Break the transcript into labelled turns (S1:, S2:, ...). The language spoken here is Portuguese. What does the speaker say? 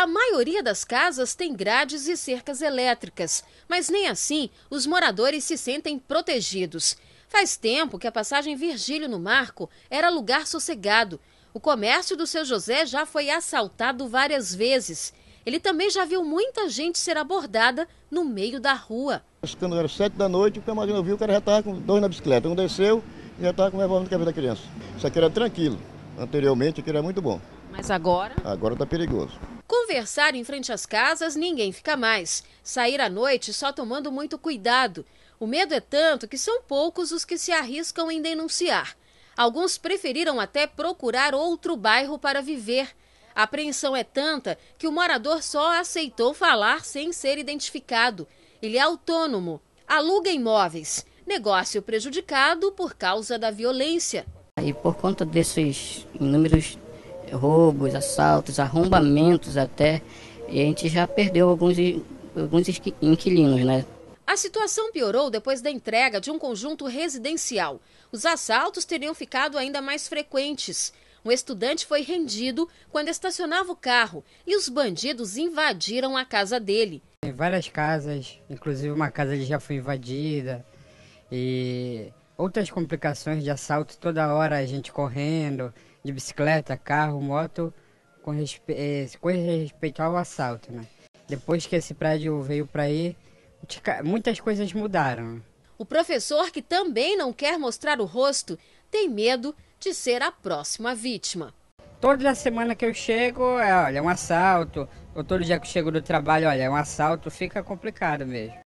S1: A maioria das casas tem grades e cercas elétricas, mas nem assim os moradores se sentem protegidos. Faz tempo que a passagem Virgílio no Marco era lugar sossegado. O comércio do seu José já foi assaltado várias vezes. Ele também já viu muita gente ser abordada no meio da rua.
S2: Quando era sete da noite, o Camarino viu que o cara já estava com dois na bicicleta. Um desceu e já estava com o revólver na cabeça da criança. Isso aqui era tranquilo. Anteriormente aqui era muito bom. Mas agora? Agora está perigoso.
S1: Conversar em frente às casas ninguém fica mais. Sair à noite só tomando muito cuidado. O medo é tanto que são poucos os que se arriscam em denunciar. Alguns preferiram até procurar outro bairro para viver. A apreensão é tanta que o morador só aceitou falar sem ser identificado. Ele é autônomo, aluga imóveis, negócio prejudicado por causa da violência.
S3: E por conta desses inúmeros roubos, assaltos, arrombamentos até, e a gente já perdeu alguns, alguns inquilinos, né?
S1: A situação piorou depois da entrega de um conjunto residencial. Os assaltos teriam ficado ainda mais frequentes. Um estudante foi rendido quando estacionava o carro e os bandidos invadiram a casa dele.
S4: Em várias casas, inclusive uma casa já foi invadida e outras complicações de assalto toda hora a gente correndo de bicicleta, carro, moto, com, respe é, com respeito ao assalto, né? Depois que esse prédio veio para aí, muitas coisas mudaram.
S1: O professor, que também não quer mostrar o rosto, tem medo de ser a próxima vítima.
S4: Toda semana que eu chego, é, olha, é um assalto. Ou todo dia que eu chego do trabalho, olha, é um assalto. Fica complicado mesmo.